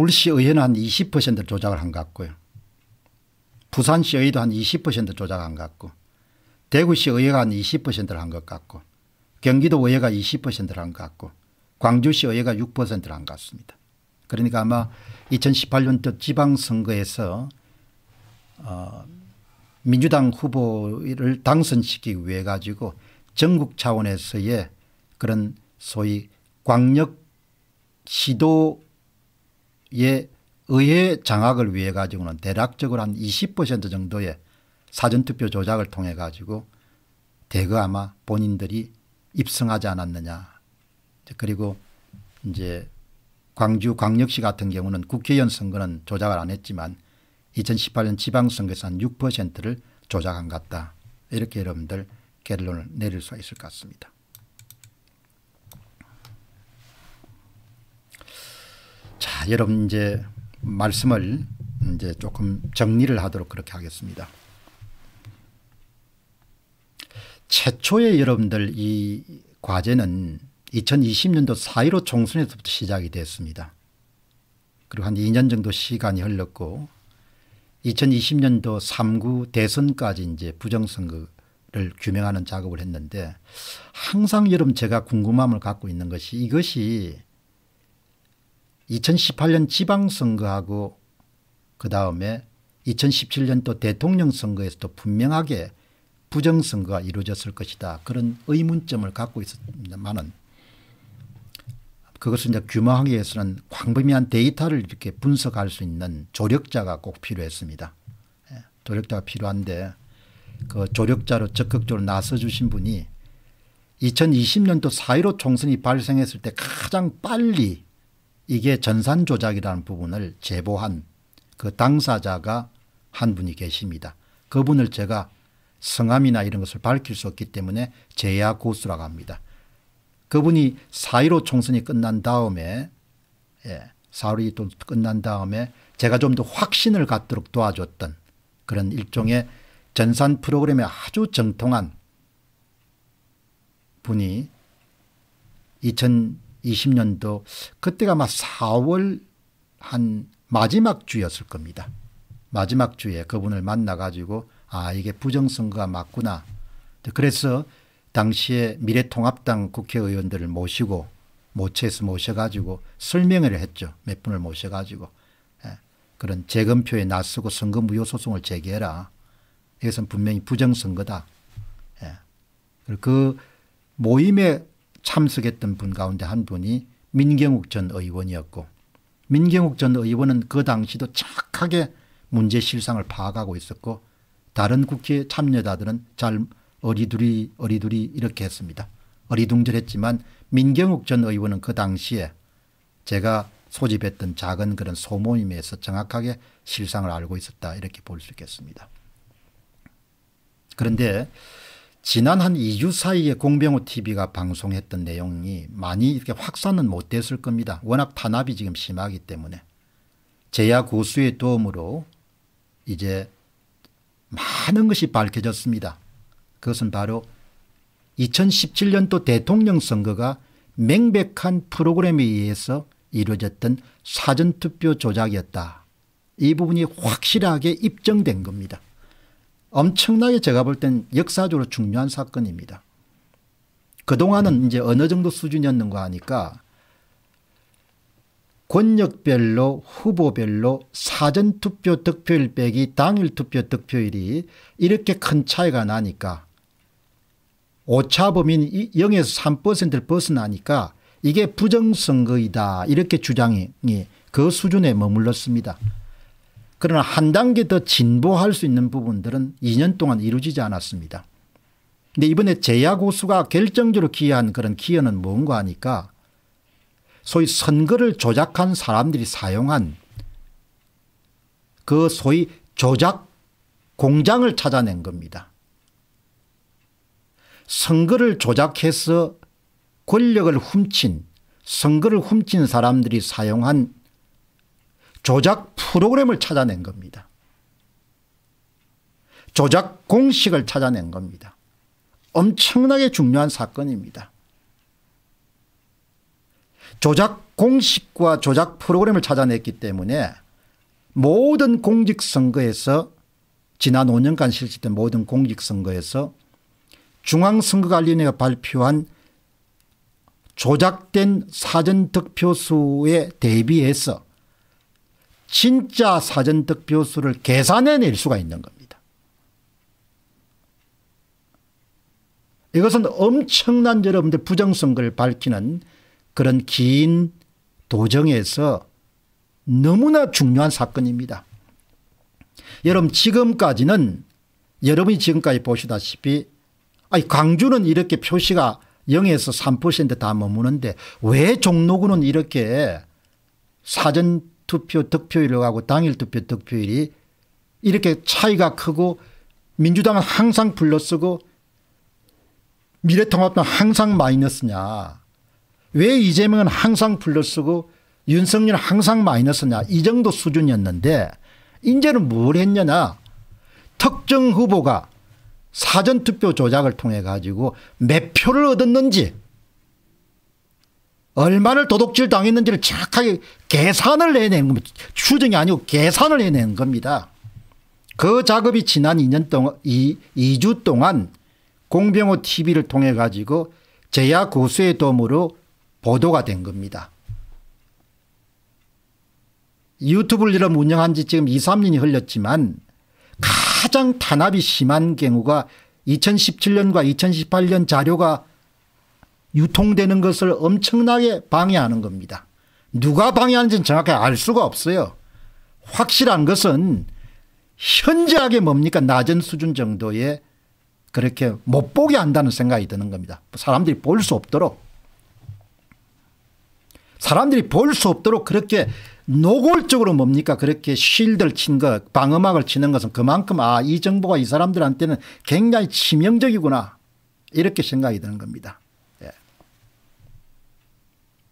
울시 의회는 한 20% 조작을 한 것 같고요. 부산시 의회도 한 20% 조작한 것 같고 대구시 의회가 한 20%를 한 것 같고 경기도 의회가 20%를 한 것 같고 광주시 의회가 6%를 한 것 같습니다. 그러니까 아마 2018년도 지방선거에서 어, 민주당 후보를 당선시키기 위해 가지고 전국 차원에서의 그런 소위 광역 시도 예 의회 장악을 위해 가지고는 대략적으로 한 20% 정도의 사전투표 조작을 통해 가지고 대거 아마 본인들이 입성하지 않았느냐. 그리고 이제 광주 광역시 같은 경우는 국회의원 선거는 조작을 안 했지만 2018년 지방선거에서 한 6%를 조작한 것 같다. 이렇게 여러분들 결론을 내릴 수 있을 것 같습니다. 자, 여러분 이제 말씀을 이제 조금 정리를 하도록 그렇게 하겠습니다. 최초에 여러분들 이 과제는 2020년도 4.15 총선에서부터 시작이 됐습니다. 그리고 한 2년 정도 시간이 흘렀고 2020년도 3구 대선까지 이제 부정선거를 규명하는 작업을 했는데 항상 여러분 제가 궁금함을 갖고 있는 것이 이것이 2018년 지방선거하고 그 다음에 2017년 도 대통령 선거에서도 분명하게 부정선거가 이루어졌을 것이다. 그런 의문점을 갖고 있었습니다만은 그것을 이제 규모하기 서는 광범위한 데이터를 이렇게 분석할 수 있는 조력자가 꼭 필요했습니다. 예, 조력자가 필요한데 그 조력자로 적극적으로 나서 주신 분이 2020년도 4.15 총선이 발생했을 때 가장 빨리 이게 전산 조작이라는 부분을 제보한 그 당사자가 한 분이 계십니다. 그분을 제가 성함이나 이런 것을 밝힐 수 없기 때문에 제야 고수라고 합니다. 그분이 4.15 총선이 끝난 다음에 예, 4.15 끝난 다음에 제가 좀 더 확신을 갖도록 도와줬던 그런 일종의 전산 프로그램에 아주 정통한 분이 2000 2 0년도 그때가 아마 4월 한 마지막 주였을 겁니다. 마지막 주에 그분을 만나 가지고 아 이게 부정선거가 맞구나. 그래서 당시에 미래통합당 국회의원들을 모시고 모체에서 모셔가지고 설명을 했죠. 몇 분을 모셔가지고 예. 그런 재검표에 나서고 선거 무효 소송을 제기해라. 이것은 분명히 부정선거다. 예. 그 모임에 참석했던 분 가운데 한 분이 민경욱 전 의원이었고 민경욱 전 의원은 그 당시도 착하게 문제 실상을 파악하고 있었고 다른 국회 참여자들은 잘 어리두리 어리두리 이렇게 했습니다. 어리둥절했지만 민경욱 전 의원은 그 당시에 제가 소집했던 작은 그런 소모임에서 정확하게 실상을 알고 있었다 이렇게 볼 수 있겠습니다. 그런데 지난 한 2주 사이에 공병호 TV가 방송했던 내용이 많이 이렇게 확산은 못 됐을 겁니다. 워낙 탄압이 지금 심하기 때문에. 제야 고수의 도움으로 이제 많은 것이 밝혀졌습니다. 그것은 바로 2017년도 대통령 선거가 명백한 프로그램에 의해서 이루어졌던 사전투표 조작이었다. 이 부분이 확실하게 입증된 겁니다. 엄청나게 제가 볼 땐 역사적으로 중요한 사건입니다. 그동안은 이제 어느 정도 수준이었는가 하니까 권력별로 후보별로 사전투표 득표일 빼기 당일 투표 득표율이 이렇게 큰 차이가 나니까 오차범위 0에서 3%를 벗어나니까 이게 부정선거이다 이렇게 주장이 그 수준에 머물렀습니다. 그러나 한 단계 더 진보할 수 있는 부분들은 2년 동안 이루어지지 않았습니다. 근데 이번에 제야고수가 결정적으로 기여한 그런 기여는 뭔가 하니까 소위 선거를 조작한 사람들이 사용한 그 소위 조작 공장을 찾아낸 겁니다. 선거를 조작해서 권력을 훔친 선거를 훔친 사람들이 사용한 조작 프로그램을 찾아낸 겁니다. 조작 공식을 찾아낸 겁니다. 엄청나게 중요한 사건입니다. 조작 공식과 조작 프로그램을 찾아냈기 때문에 모든 공직선거에서 지난 5년간 실시된 모든 공직선거에서 중앙선거관리위원회가 발표한 조작된 사전득표수에 대비해서 진짜 사전 득표수를 계산해낼 수가 있는 겁니다. 이것은 엄청난 여러분들 부정선거를 밝히는 그런 긴 도정에서 너무나 중요한 사건입니다. 여러분 지금까지는 여러분이 지금까지 보시다시피 아니 광주는 이렇게 표시가 0에서 3%다 머무는데 왜 종로구는 이렇게 사전 투표 득표율하고 당일 투표 득표율이 이렇게 차이가 크고 민주당은 항상 불러쓰고 미래통합당 항상 마이너스냐 왜 이재명은 항상 불러쓰고 윤석열은 항상 마이너스냐 이 정도 수준이었는데 이제는 뭘 했냐냐 특정 후보가 사전투표 조작을 통해 가지고 몇 표를 얻었는지 얼마를 도둑질 당했는지를 정확하게 계산을 해내는 겁니다. 추정이 아니고 계산을 해내는 겁니다. 그 작업이 지난 2년 동안 2, 2주 동안 공병호 TV를 통해 가지고 제야 고수의 도움으로 보도가 된 겁니다. 유튜브를 이름 운영한 지 지금 2, 3년이 흘렸지만 가장 탄압이 심한 경우가 2017년과 2018년 자료가 유통되는 것을 엄청나게 방해하는 겁니다. 누가 방해하는지는 정확히 알 수가 없어요. 확실한 것은 현저하게 뭡니까 낮은 수준 정도의 그렇게 못 보게 한다는 생각이 드는 겁니다. 사람들이 볼 수 없도록 사람들이 볼 수 없도록 그렇게 노골적으로 뭡니까 그렇게 실드를 친것 방어막을 치는 것은 그만큼 아이 정보가 이 사람들한테는 굉장히 치명적이구나 이렇게 생각이 드는 겁니다.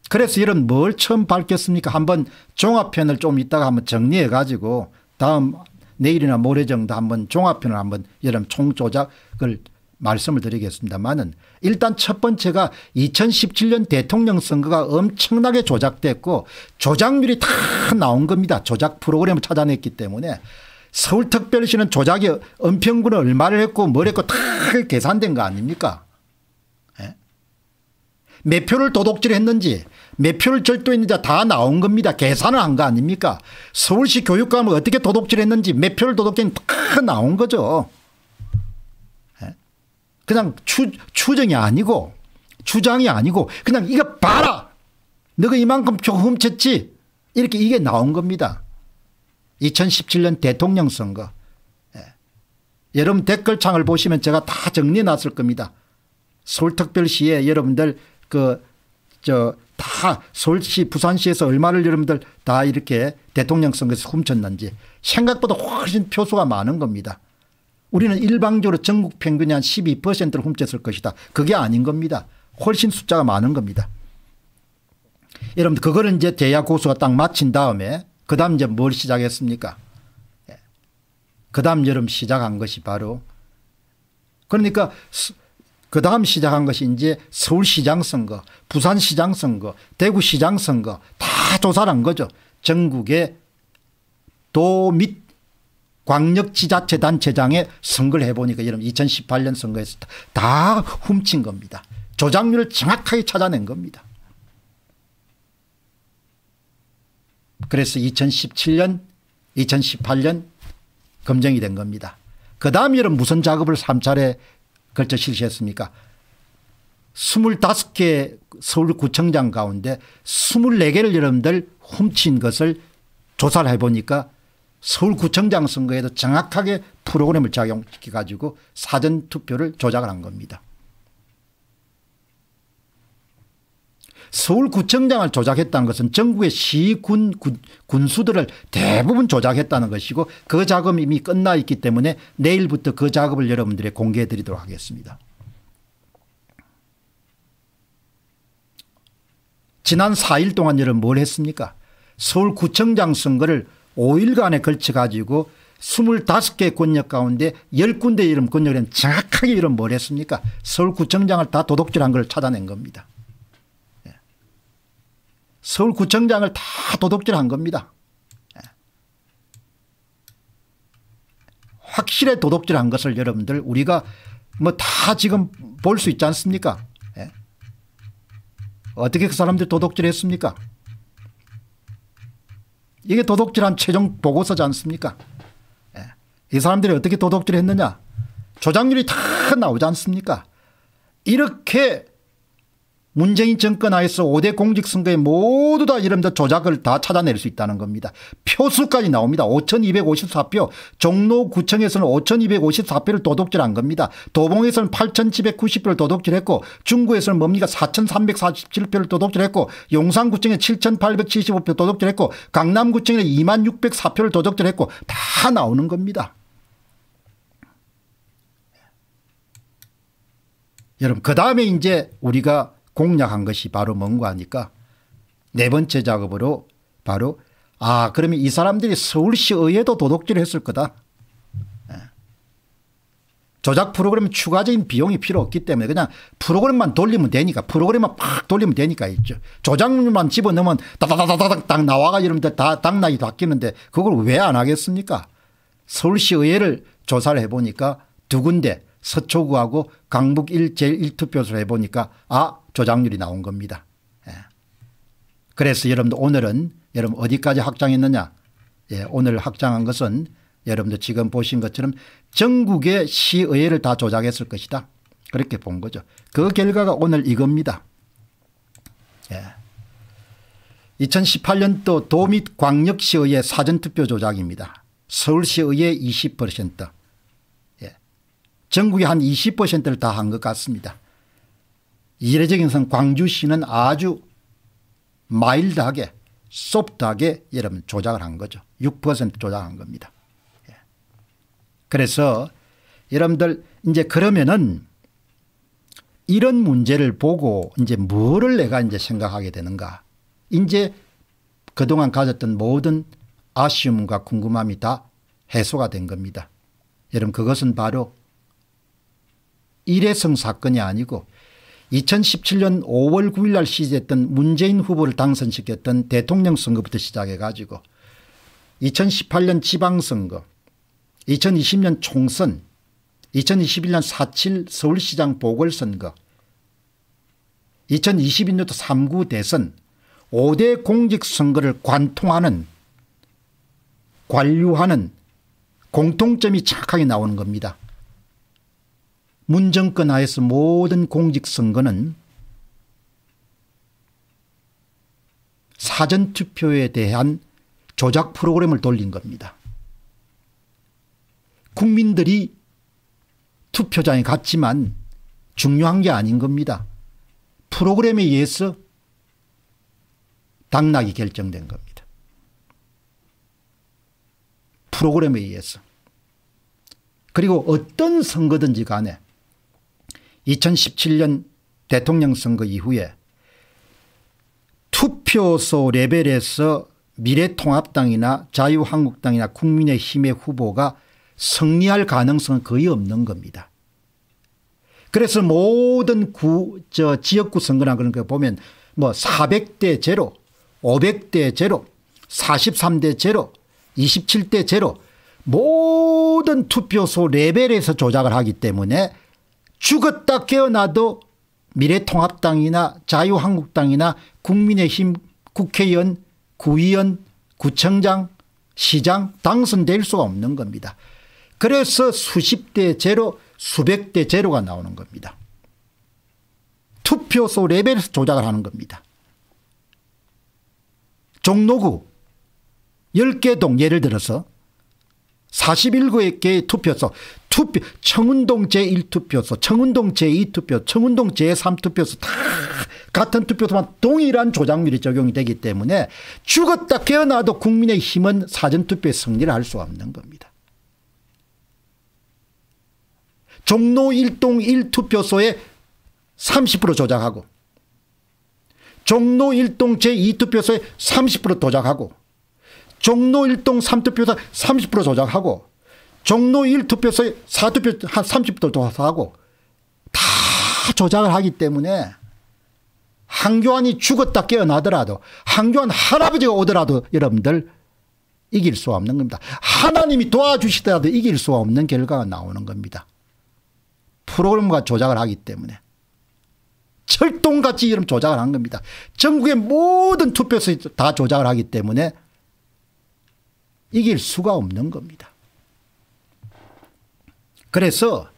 그래서 이런 뭘 처음 밝혔습니까? 한번 종합편을 좀 이따가 한번 정리해 가지고 다음 내일이나 모레정도 한번 종합편을 한번 여름 총조작을 말씀을 드리겠습니다만은 일단 첫 번째가 2017년 대통령 선거가 엄청나게 조작됐고 조작률이 다 나온 겁니다. 조작 프로그램을 찾아냈기 때문에 서울특별시는 조작이 은평구는 얼마를 했고 뭘 했고 다 계산된 거 아닙니까? 몇 표를 도둑질했는지 몇 표를 절도했는지 다 나온 겁니다. 계산을 한 거 아닙니까? 서울시 교육감을 어떻게 도둑질했는지 몇 표를 도둑질했는지 다 나온 거죠. 예? 그냥 추, 추정이 아니고 주장이 아니고 그냥 이거 봐라. 너가 이만큼 표 훔쳤지. 이렇게 이게 나온 겁니다. 2017년 대통령 선거. 예. 여러분 댓글창을 보시면 제가 다 정리해놨을 겁니다. 서울특별시에 여러분들 그저 다 서울시 부산시에서 얼마를 여러분들 다 이렇게 대통령 선거에서 훔쳤는지 생각보다 훨씬 표수가 많은 겁니다. 우리는 일방적으로 전국 평균이 한 12%를 훔쳤을 것이다. 그게 아닌 겁니다. 훨씬 숫자가 많은 겁니다. 여러분 들 그거를 이제 대야 고수가 딱 마친 다음에 그 다음 이제 뭘 시작했습니까 예. 그 다음 여름 시작한 것이 바로 그러니까 그 다음 시작한 것이 이제 서울시장 선거, 부산시장 선거, 대구시장 선거 다 조사를 한 거죠. 전국의 도 및 광역지자체 단체장의 선거를 해보니까 여러분 2018년 선거에서 다 훔친 겁니다. 조작률을 정확하게 찾아낸 겁니다. 그래서 2017년 2018년 검증이 된 겁니다. 그 다음 이런 무슨 작업을 3차례 걸쳐 실시했습니까 25개 서울구청장 가운데 24개를 여러분들 훔친 것을 조사를 해보니까 서울구청장 선거에도 정확하게 프로그램을 작용시켜 가지고 사전투표를 조작을 한 겁니다. 서울구청장을 조작했다는 것은 전국의 시군 군수들을 대부분 조작했다는 것이고 그 작업이 이미 끝나 있기 때문에 내일부터 그 작업을 여러분들에게 공개해 드리도록 하겠습니다. 지난 4일 동안 여러분 뭘 했습니까 서울구청장 선거를 5일간에 걸쳐 가지고 25개 권역 가운데 10군데 이름 권역은 정확하게 이름 뭘 했습니까 서울구청장을 다 도둑질한 걸 찾아낸 겁니다. 서울구청장을 다 도둑질한 겁니다. 확실히 도둑질한 것을 여러분들 우리가 뭐 다 지금 볼 수 있지 않습니까? 예. 어떻게 그 사람들 도둑질했습니까? 이게 도둑질한 최종 보고서지 않습니까? 예. 이 사람들이 어떻게 도둑질했느냐? 조작률이 다 나오지 않습니까? 이렇게 문재인 정권 하에서 5대 공직선거에 모두 다이러면 조작을 다 찾아낼 수 있다는 겁니다. 표수까지 나옵니다. 5254표 종로구청에서는 5254표를 도둑질한 겁니다. 도봉에서는 8790표를 도둑질했고 중구에서는 뭡니까 4347표를 도둑질했고 용산구청에 7875표 도둑질했고 강남구청에 2604표를 도둑질했고 다 나오는 겁니다. 여러분 그 다음에 이제 우리가 공략한 것이 바로 뭔가 하니까 네 번째 작업으로 바로 아 그러면 이 사람들이 서울시 의회도 도둑질을 했을 거다. 예. 조작 프로그램 추가적인 비용이 필요 없기 때문에 그냥 프로그램만 돌리면 되니까 프로그램만 팍 돌리면 되니까 있죠. 조작만 집어넣으면 따다다다닥 나와가 여러분다 당락이 바뀌는데 그걸 왜 안 하겠습니까? 서울시 의회를 조사를 해보니까 두 군데 서초구하고 강북 1제 1투표소 해보니까 아 조작률이 나온 겁니다. 예. 그래서 여러분들 오늘은 여러분 어디까지 확장했느냐 예, 오늘 확장한 것은 여러분들 지금 보신 것처럼 전국의 시의회를 다 조작했을 것이다. 그렇게 본 거죠. 그 결과가 오늘 이겁니다. 예. 2018년도 도 및 광역시의회 사전투표 조작입니다. 서울시의회 20% 전국의 한 20%를 다 한 것 같습니다. 이례적인 선 광주시는 아주 마일드하게 소프트하게 여러분 조작을 한 거죠. 6% 조작한 겁니다. 예. 그래서 여러분들 이제 그러면은 이런 문제를 보고 이제 뭐를 내가 이제 생각하게 되는가. 이제 그동안 가졌던 모든 아쉬움과 궁금함이 다 해소가 된 겁니다. 여러분 그것은 바로 일회성 사건이 아니고 2017년 5월 9일 날 시작했던 문재인 후보를 당선시켰던 대통령 선거부터 시작해 가지고 2018년 지방선거 2020년 총선 2021년 4.7 서울시장 보궐선거 2022년도 3구 대선 5대 공직선거를 관통하는 관료하는 공통점이 착하게 나오는 겁니다. 문정권 하에서 모든 공직선거는 사전투표에 대한 조작 프로그램을 돌린 겁니다. 국민들이 투표장에 갔지만 중요한 게 아닌 겁니다. 프로그램에 의해서 당락이 결정된 겁니다. 프로그램에 의해서. 그리고 어떤 선거든지 간에 2017년 대통령 선거 이후에 투표소 레벨에서 미래통합당이나 자유한국당이나 국민의힘의 후보가 승리할 가능성은 거의 없는 겁니다. 그래서 모든 구, 저 지역구 선거나 그런 거 보면 뭐 400대 제로, 500대 제로, 43대 제로, 27대 제로 모든 투표소 레벨에서 조작을 하기 때문에 죽었다 깨어나도 미래통합당이나 자유한국당이나 국민의힘 국회의원 구의원 구청장 시장 당선될 수가 없는 겁니다. 그래서 수십 대 제로 수백 대 제로가 나오는 겁니다. 투표소 레벨에서 조작을 하는 겁니다. 종로구 10개 동 예를 들어서 41개의 투표소, 투표, 청운동 제1투표소, 청운동 제2투표, 청운동 제3투표소 다 같은 투표소만 동일한 조작률이 적용이 되기 때문에 죽었다 깨어나도 국민의 힘은 사전투표에 승리를 할 수 없는 겁니다. 종로 1동 1투표소에 30% 조작하고 종로 1동 제2투표소에 30% 조작하고 종로 1동 3투표에서 30% 조작하고 종로 1투표에서 4투표 한30% 조작하고 다 조작을 하기 때문에 한교환이 죽었다 깨어나더라도 한교환 할아버지가 오더라도 여러분들 이길 수 없는 겁니다. 하나님이 도와주시더라도 이길 수 없는 결과가 나오는 겁니다. 프로그램과 조작을 하기 때문에. 철동같이 이름 조작을 한 겁니다. 전국의 모든 투표소에다 조작을 하기 때문에 이길 수가 없는 겁니다. 그래서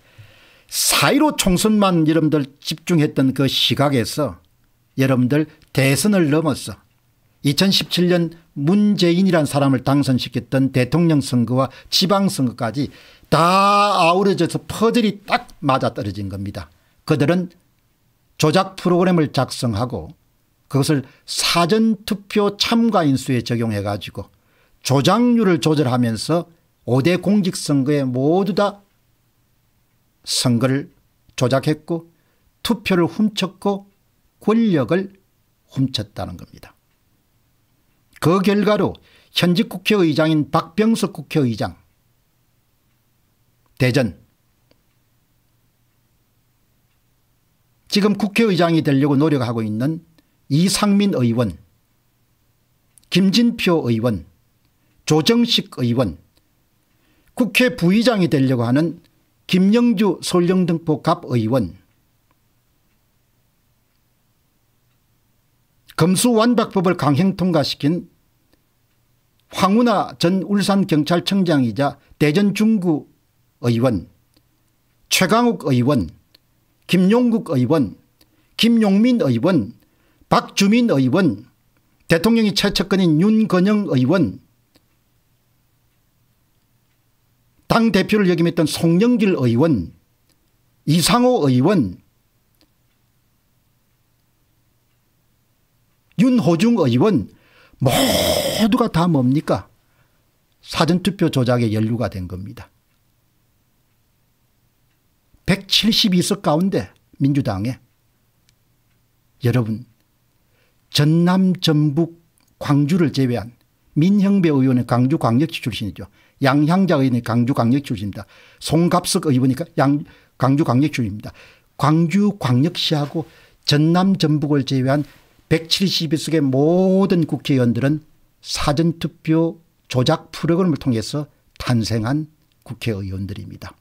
4.15 총선만 여러분들 집중했던 그 시각에서 여러분들 대선을 넘어서 2017년 문재인이란 사람을 당선시켰던 대통령 선거와 지방선거까지 다 아우러져서 퍼즐이 딱 맞아떨어진 겁니다. 그들은 조작 프로그램을 작성하고 그것을 사전투표 참가인수에 적용해 가지고 조작률을 조절하면서 5대 공직선거에 모두 다 선거를 조작했고 투표를 훔쳤고 권력을 훔쳤다는 겁니다. 그 결과로 현직 국회의장인 박병석 국회의장 대전 지금 국회의장이 되려고 노력하고 있는 이상민 의원 김진표 의원 조정식 의원 국회 부의장이 되려고 하는 김영주 솔령등포갑 의원 검수완박법을 강행 통과시킨 황운하 전 울산경찰청장이자 대전중구 의원 최강욱 의원 김용국 의원 김용민 의원 박주민 의원 대통령이 최측근인 윤건영 의원 당 대표를 역임했던 송영길 의원 이상호 의원 윤호중 의원 모두가 다 뭡니까 사전투표 조작에 연루가 된 겁니다. 172석 가운데 민주당에 여러분 전남 전북 광주를 제외한 민형배 의원의 광주광역시 출신이죠. 양향자 의원이 광주광역 출신입니다. 송갑석 의원이니까 양, 강주광역 출신입니다. 광주광역시하고 전남 전북을 제외한 1 7 0석의 모든 국회의원들은 사전투표 조작 프로그램을 통해서 탄생한 국회의원들입니다.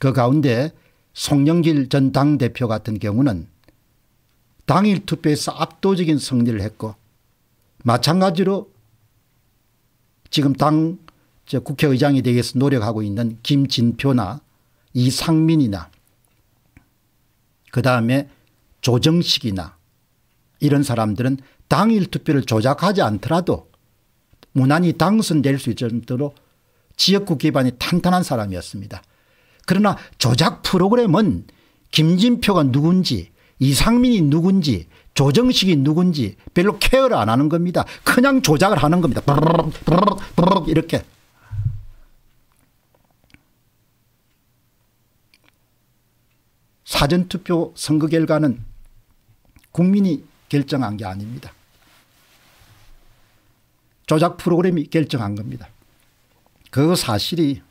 그 가운데 송영길 전 당대표 같은 경우는 당일 투표에서 압도적인 승리를 했고 마찬가지로 지금 당 국회의장이 되기 위해서 노력하고 있는 김진표나 이상민이나 그다음에 조정식이나 이런 사람들은 당일 투표를 조작하지 않더라도 무난히 당선될 수 있을 정도로 지역구 기반이 탄탄한 사람이었습니다. 그러나 조작 프로그램은 김진표가 누군지 이상민이 누군지 조정식이 누군지 별로 케어를 안 하는 겁니다. 그냥 조작을 하는 겁니다. 이렇게. 사전투표 선거 결과는 국민이 결정한 게 아닙니다. 조작 프로그램이 결정한 겁니다. 그 사실이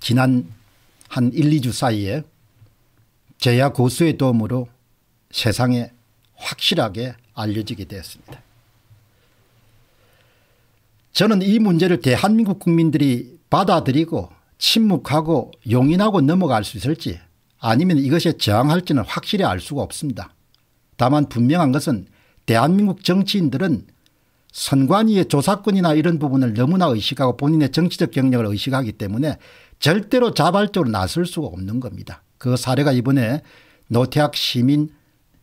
지난 한 1, 2주 사이에 제야 고수의 도움으로 세상에 확실하게 알려지게 되었습니다. 저는 이 문제를 대한민국 국민들이 받아들이고 침묵하고 용인하고 넘어갈 수 있을지 아니면 이것에 저항할지는 확실히 알 수가 없습니다. 다만 분명한 것은 대한민국 정치인들은 선관위의 조사권이나 이런 부분을 너무나 의식하고 본인의 정치적 경력을 의식하기 때문에 절대로 자발적으로 나설 수가 없는 겁니다. 그 사례가 이번에 노태학 시민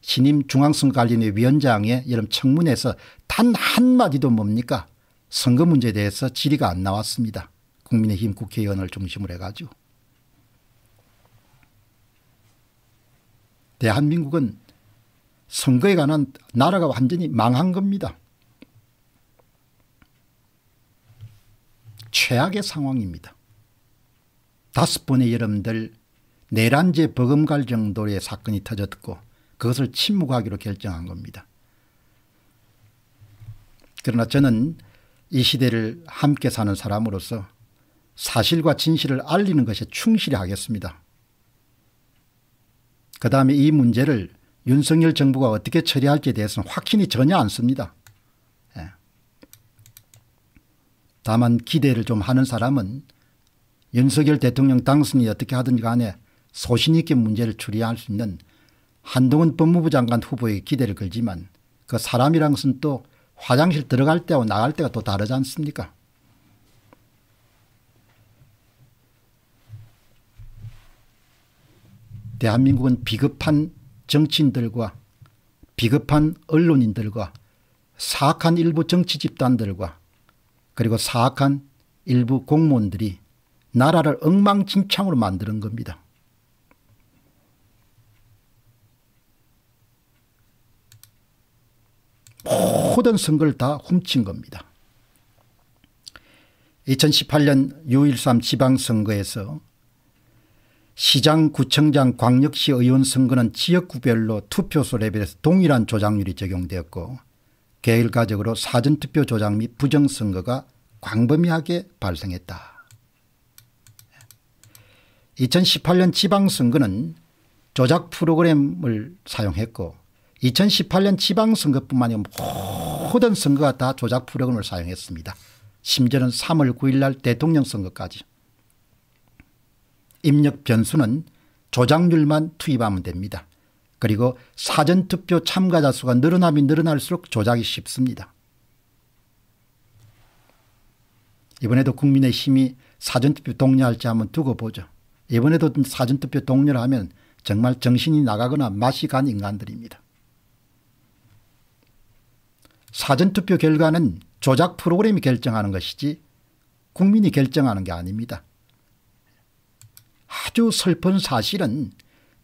신임 중앙선관리위 위원장의 여름 청문회에서 단 한마디도 뭡니까 선거 문제에 대해서 질의가 안 나왔습니다. 국민의힘 국회의원을 중심으로 해가지고 대한민국은 선거에 관한 나라가 완전히 망한 겁니다. 최악의 상황입니다. 다섯 번의 여러분들 내란죄 버금갈 정도의 사건이 터졌고 그것을 침묵하기로 결정한 겁니다. 그러나 저는 이 시대를 함께 사는 사람으로서 사실과 진실을 알리는 것에 충실히 하겠습니다. 그 다음에 이 문제를 윤석열 정부가 어떻게 처리할지에 대해서는 확신이 전혀 않습니다. 예. 다만 기대를 좀 하는 사람은 윤석열 대통령 당선이 어떻게 하든 간에 소신 있게 문제를 추리할 수 있는 한동훈 법무부 장관 후보에 기대를 걸지만 그 사람이란 은또 화장실 들어갈 때와 나갈 때가 또 다르지 않습니까? 대한민국은 비겁한 정치인들과 비겁한 언론인들과 사악한 일부 정치 집단들과 그리고 사악한 일부 공무원들이 나라를 엉망진창으로 만드는 겁니다. 모든 선거를 다 훔친 겁니다. 2018년 6.13 지방선거에서 시장 구청장 광역시 의원 선거는 지역구별로 투표소 레벨에서 동일한 조작률이 적용되었고 계획가적으로 사전투표 조작 및 부정선거가 광범위하게 발생했다. 2018년 지방선거는 조작 프로그램을 사용했고 2018년 지방선거뿐만 아니라 모든 선거가 다 조작 프로그램을 사용했습니다. 심지어는 3월 9일 날 대통령 선거까지. 입력 변수는 조작률만 투입하면 됩니다. 그리고 사전투표 참가자 수가 늘어나면 늘어날수록 조작이 쉽습니다. 이번에도 국민의힘이 사전투표 독려할지 한번 두고 보죠. 이번에도 사전투표 독려를 하면 정말 정신이 나가거나 맛이 간 인간들입니다. 사전투표 결과는 조작 프로그램이 결정하는 것이지 국민이 결정하는 게 아닙니다. 아주 슬픈 사실은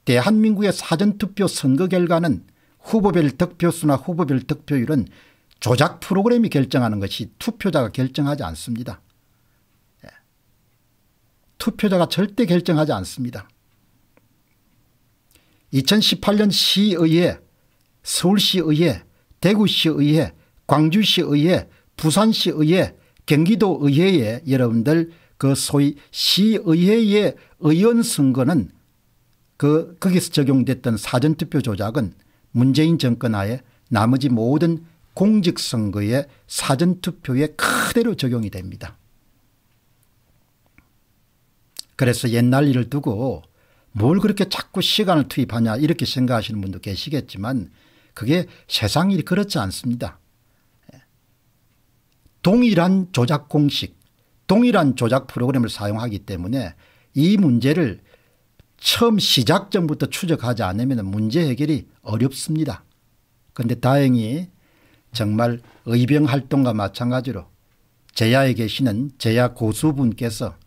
대한민국의 사전투표 선거 결과는 후보별 득표수나 후보별 득표율은 조작 프로그램이 결정하는 것이 투표자가 결정하지 않습니다. 예. 투표자가 절대 결정하지 않습니다. 2018년 시의회, 서울시의회, 대구시의회, 광주시의회, 부산시의회, 경기도의회에 여러분들 그 소위 시의회의 의원 선거는 그 거기서 적용됐던 사전투표 조작은 문재인 정권 하에 나머지 모든 공직선거의 사전투표에 그대로 적용이 됩니다. 그래서 옛날 일을 두고 뭘 그렇게 자꾸 시간을 투입하냐 이렇게 생각하시는 분도 계시겠지만 그게 세상 일이 그렇지 않습니다. 동일한 조작 공식 동일한 조작 프로그램을 사용하기 때문에 이 문제를 처음 시작 전부터 추적하지 않으면 문제 해결이 어렵습니다. 그런데 다행히 정말 의병활동과 마찬가지로 제야에 계시는 제야 고수분께서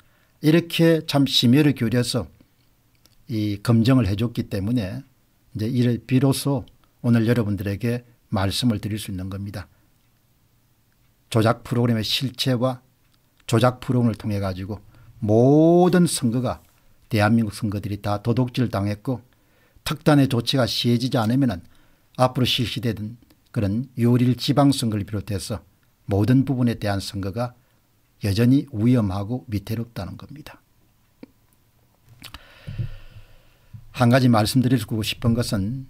이렇게 참 심혈을 기울여서 이 검증을 해줬기 때문에 이제 이를 비로소 오늘 여러분들에게 말씀을 드릴 수 있는 겁니다. 조작 프로그램의 실체와 조작 프로그램을 통해 가지고 모든 선거가 대한민국 선거들이 다 도둑질 당했고 특단의 조치가 시해지지 않으면 앞으로 실시되는 그런 6일 지방선거를 비롯해서 모든 부분에 대한 선거가 여전히 위험하고 위태롭다는 겁니다. 한 가지 말씀드리고 싶은 것은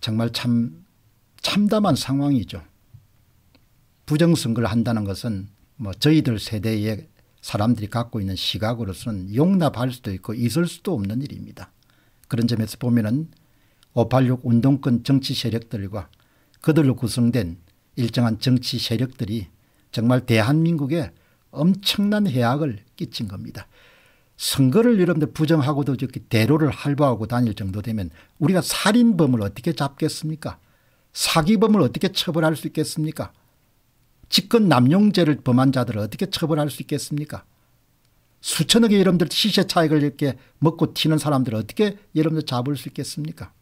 정말 참 참담한 상황이죠. 부정선거를 한다는 것은 뭐 저희들 세대의 사람들이 갖고 있는 시각으로서는 용납할 수도 있고 있을 수도 없는 일입니다. 그런 점에서 보면은 586 운동권 정치 세력들과 그들로 구성된 일정한 정치 세력들이 정말 대한민국에 엄청난 해악을 끼친 겁니다. 선거를 이런데 부정하고도 이렇게 대로를 할바하고 다닐 정도 되면 우리가 살인범을 어떻게 잡겠습니까? 사기범을 어떻게 처벌할 수 있겠습니까? 직권 남용죄를 범한 자들을 어떻게 처벌할 수 있겠습니까? 수천억의 여러분들 시세 차익을 이렇게 먹고 튀는 사람들을 어떻게 여러분들 잡을 수 있겠습니까?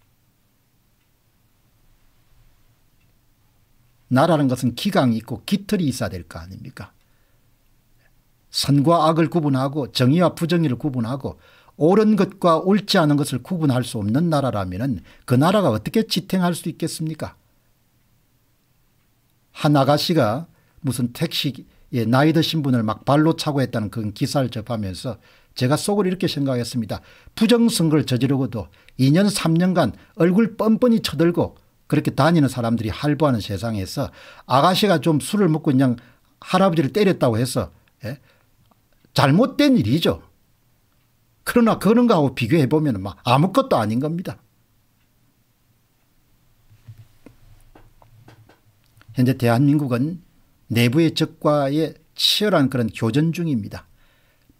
나라는 것은 기강이 있고 깃털이 있어야 될 거 아닙니까? 선과 악을 구분하고 정의와 부정의를 구분하고 옳은 것과 옳지 않은 것을 구분할 수 없는 나라라면 그 나라가 어떻게 지탱할 수 있겠습니까? 한 아가씨가 무슨 택시 예, 나이 드신 분을 막 발로 차고 했다는 그런 기사를 접하면서 제가 속으로 이렇게 생각했습니다. 부정선거를 저지르고도 2년 3년간 얼굴 뻔뻔히 쳐들고 그렇게 다니는 사람들이 할부하는 세상에서 아가씨가 좀 술을 먹고 그냥 할아버지를 때렸다고 해서 예? 잘못된 일이죠. 그러나 그런 거하고 비교해 보면 아무것도 아닌 겁니다. 현재 대한민국은 내부의 적과의 치열한 그런 교전 중입니다.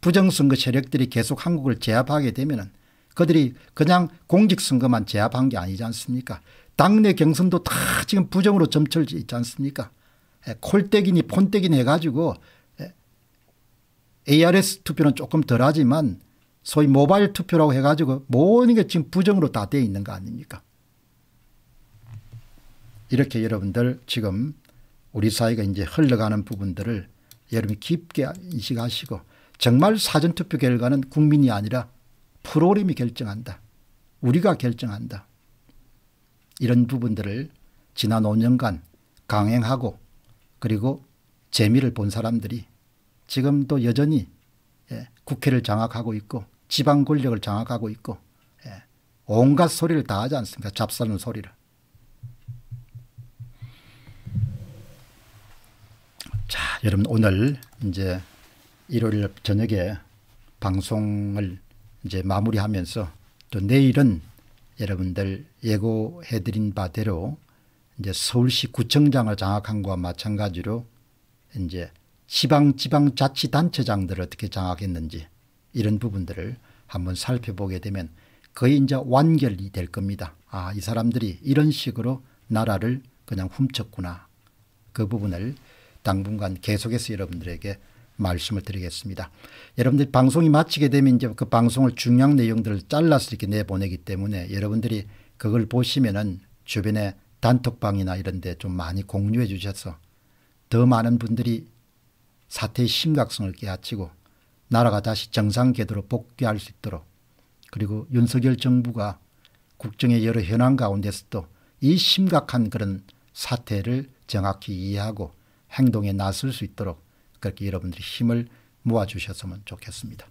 부정선거 세력들이 계속 한국을 제압하게 되면 그들이 그냥 공직선거만 제압한 게 아니지 않습니까 당내 경선도 다 지금 부정으로 점철지 있지 않습니까 예, 콜떼기니 폰떼기니 해가지고 예, ARS 투표는 조금 덜하지만 소위 모바일 투표라고 해가지고 모든 게 지금 부정으로 다돼 있는 거 아닙니까 이렇게 여러분들 지금 우리 사회가 이제 흘러가는 부분들을 여러분이 깊게 인식하시고 정말 사전투표 결과는 국민이 아니라 프로그램이 결정한다. 우리가 결정한다. 이런 부분들을 지난 5년간 강행하고 그리고 재미를 본 사람들이 지금도 여전히 예, 국회를 장악하고 있고 지방 권력을 장악하고 있고 예, 온갖 소리를 다 하지 않습니까? 잡사는 소리를. 여러분 오늘 이제 일요일 저녁에 방송을 이제 마무리하면서 또 내일은 여러분들 예고해드린 바대로 이제 서울시 구청장을 장악한 것과 마찬가지로 이제 시방 지방 자치단체장들을 어떻게 장악했는지 이런 부분들을 한번 살펴보게 되면 거의 이제 완결이 될 겁니다. 아, 이 사람들이 이런 식으로 나라를 그냥 훔쳤구나. 그 부분을 당분간 계속해서 여러분들에게 말씀을 드리겠습니다. 여러분들 방송이 마치게 되면 이제 그 방송을 중요한 내용들을 잘라서 이렇게 내보내기 때문에 여러분들이 그걸 보시면은 주변에 단톡방이나 이런 데 좀 많이 공유해 주셔서 더 많은 분들이 사태의 심각성을 깨우치고 나라가 다시 정상 궤도로 복귀할 수 있도록 그리고 윤석열 정부가 국정의 여러 현황 가운데서도 이 심각한 그런 사태를 정확히 이해하고 행동에 나설 수 있도록 그렇게 여러분들이 힘을 모아주셨으면 좋겠습니다.